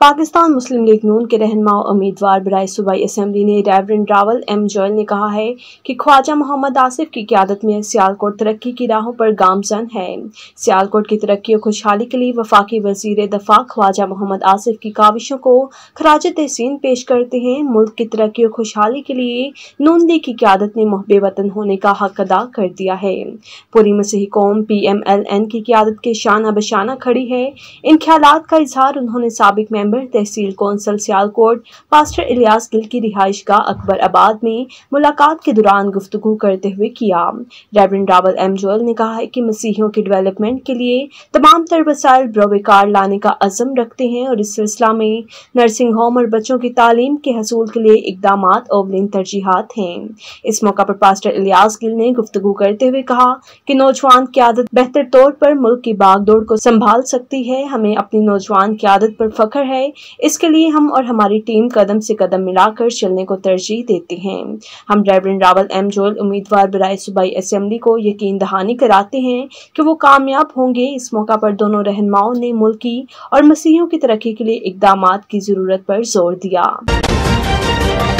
पाकिस्तान मुस्लिम league नून के रहनमा उम्मीदवार बरए सूबाई असम्बली ने रेवरेंड रावल एम जोयल ने कहा है कि ख्वाजा मोहम्मद आसिफ की क्यादत में सियालकोट तरक्की की राहों पर गामजन है सियालकोट की तरक्की और खुशहाली के लिए वफाकी वजीर दफा ख्वाजा मोहम्मद आसिफ की काविशों को खराज तहसीन पेश करते हैं मुल्क की तरक्की और खुशहाली के लिए नून लीग की क्यादत ने महब वतन होने का हक अदा कर दिया है पूरी मसीह कौम पी एम एल एन की क्यादत के शाना बशाना खड़ी है इन ख्याल का इजहार उन्होंने सबक में दिसंबर तहसील कौंसल सियालकोट मास्टर इलियास गिल की रिहाइश का अकबर आबाद में मुलाकात के दौरान गुफ्तु करते हुए किया रेवरन रावल एम जोल ने कहा है कि मसीहियों के डेवलपमेंट के लिए तमाम तर वसाइल बरोकार लाने का अजम रखते हैं और इस सिलसिला में नर्सिंग होम और बच्चों की तालीम के हसूल के लिए इकदाम अवलिन तरजीहत हैं इस मौका पर पास्टर इलियास गिल ने गुफ्तु करते हुए कहा कि नौजवान की आदत बेहतर तौर पर मुल्क की बागडोर को संभाल सकती है हमें अपनी नौजवान की आदत पर फख्र है है इसके लिए हम और हमारी टीम कदम से कदम मिलाकर चलने को तरजीह देते हैं हम रेवरेंड रावल एम जोल उम्मीदवार बरए सूबाई असम्बली को यकीन दहानी कराते हैं कि वो कामयाब होंगे इस मौका पर दोनों रहनुमाओं ने मुल्क और मसीहों की तरक्की के लिए इकदाम की ज़रूरत पर जोर दिया